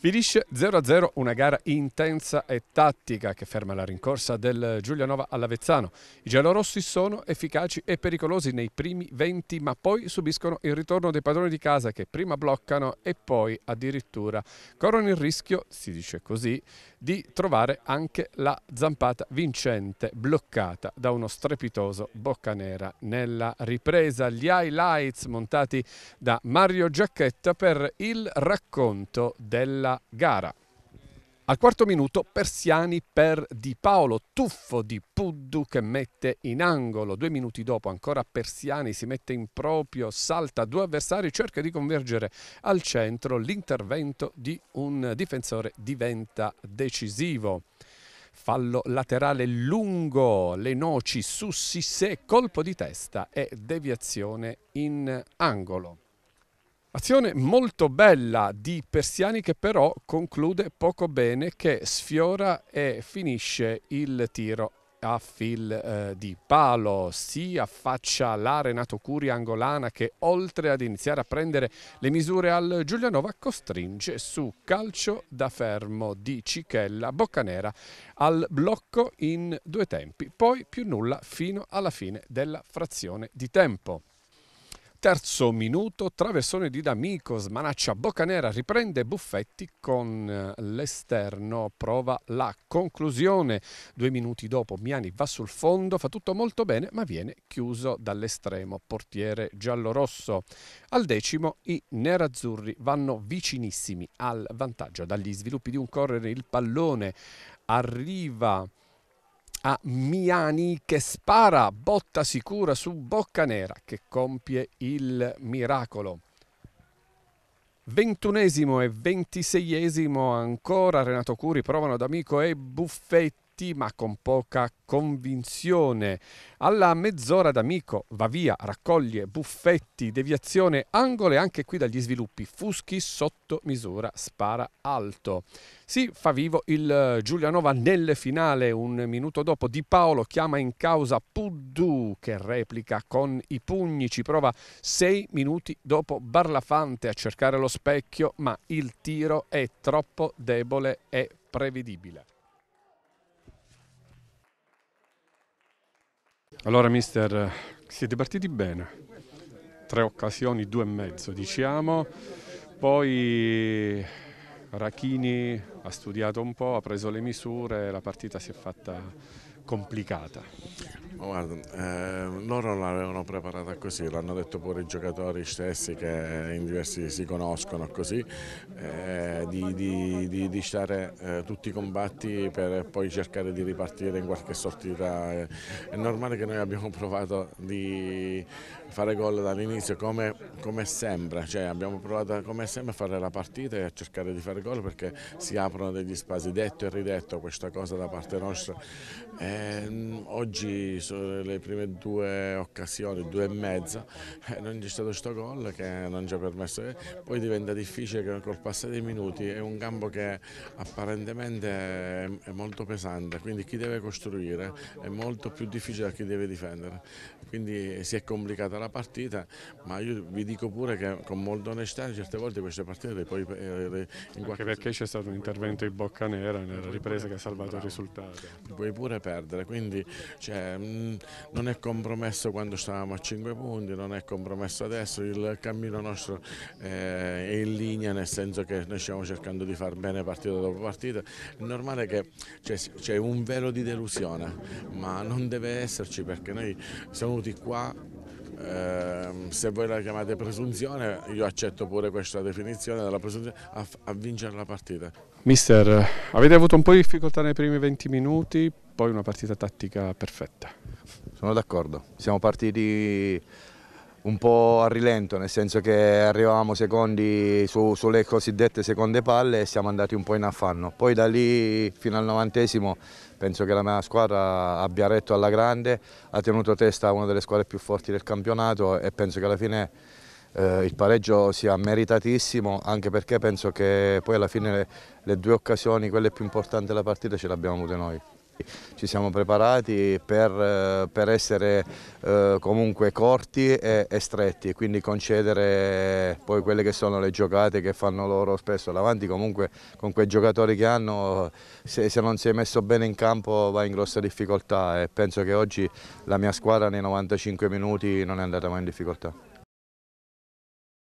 Finisce 0-0 una gara intensa e tattica che ferma la rincorsa del Giulianova all'Avezzano. I giallorossi sono efficaci e pericolosi nei primi 20 ma poi subiscono il ritorno dei padroni di casa che prima bloccano e poi addirittura corrono il rischio, si dice così, di trovare anche la zampata vincente bloccata da uno strepitoso Boccanera nella ripresa gli highlights montati da Mario Giacchetta per il racconto della gara. Al quarto minuto Persiani per Di Paolo, tuffo di Puddu che mette in angolo. Due minuti dopo ancora Persiani si mette in proprio, salta due avversari, cerca di convergere al centro. L'intervento di un difensore diventa decisivo. Fallo laterale lungo, le noci su Sissè, colpo di testa e deviazione in angolo. Azione molto bella di Persiani che però conclude poco bene che sfiora e finisce il tiro a fil eh, di palo si affaccia la Renato Curia angolana che oltre ad iniziare a prendere le misure al Giulianova costringe su calcio da fermo di Cichella Boccanera al blocco in due tempi poi più nulla fino alla fine della frazione di tempo. Terzo minuto, traversone di D'Amico, smanaccia Boccanera, riprende Buffetti con eh, l'esterno, prova la conclusione. Due minuti dopo Miani va sul fondo, fa tutto molto bene ma viene chiuso dall'estremo portiere giallorosso. Al decimo i nerazzurri vanno vicinissimi al vantaggio dagli sviluppi di un correre il pallone. Arriva a Miani che spara botta sicura su Boccanera che compie il miracolo. Ventunesimo e ventiseiesimo ancora Renato Curi provano ad amico e Buffetti avanti ma con poca convinzione. Alla mezz'ora d'amico va via, raccoglie buffetti, deviazione, angolo e anche qui dagli sviluppi, Fuschi sotto misura, spara alto. Si fa vivo il eh, Giulianova nel finale, un minuto dopo Di Paolo chiama in causa Puddu che replica con i pugni, ci prova sei minuti dopo Barlafante a cercare lo specchio ma il tiro è troppo debole e prevedibile. Allora mister, siete partiti bene, tre occasioni, due e mezzo diciamo, poi Rachini ha studiato un po', ha preso le misure, la partita si è fatta complicata. Guarda, eh, loro l'avevano preparata così, l'hanno detto pure i giocatori stessi che in diversi si conoscono così, eh, di, di, di, di, stare eh, tutti i combatti per poi cercare di ripartire in qualche sortita. È normale che noi abbiamo provato di fare gol dall'inizio come, come sembra, cioè abbiamo provato come sempre a fare la partita e a cercare di fare gol perché si aprono degli spazi, detto e ridetto questa cosa da parte nostra. Ehm, oggi perso le prime due occasioni, due e mezza, non eh, c'è stato questo gol che non ci ha permesso, eh. poi diventa difficile che col passare dei minuti è un campo che apparentemente è molto pesante, quindi chi deve costruire è molto più difficile da chi deve difendere, quindi si è complicata la partita, ma io vi dico pure che con molta onestà certe volte queste partite le poi... Eh, in qualche... Anche perché c'è stato un intervento in bocca nera nella ripresa che ha salvato il risultato. Puoi pure perdere, quindi cioè, Mm, non, è compromesso quando stavamo a 5 punti, non è compromesso adesso, il cammino nostro eh, è in linea nel senso che noi stiamo cercando di far bene partita dopo partita, è normale che c'è un velo di delusione, ma non deve esserci perché noi siamo venuti qua ehm, se voi la chiamate presunzione io accetto pure questa definizione della presunzione a, a vincere la partita Mister, avete avuto un po' di difficoltà nei primi 20 minuti poi una partita tattica perfetta. Sono d'accordo, siamo partiti un po' a rilento, nel senso che arrivavamo secondi su, sulle cosiddette seconde palle e siamo andati un po' in affanno. Poi da lì fino al novantesimo penso che la mia squadra abbia retto alla grande, ha tenuto testa a una delle squadre più forti del campionato e penso che alla fine eh, il pareggio sia meritatissimo, anche perché penso che poi alla fine le, le due occasioni, quelle più importanti della partita, ce le abbiamo avute noi. Ci siamo preparati per, eh, per essere eh, comunque corti e, e, stretti e quindi concedere poi quelle che sono le giocate che fanno loro spesso davanti, comunque con quei giocatori che hanno, se, se non si è messo bene in campo va in grossa difficoltà e penso che oggi la mia squadra nei 95 minuti non è andata mai in difficoltà.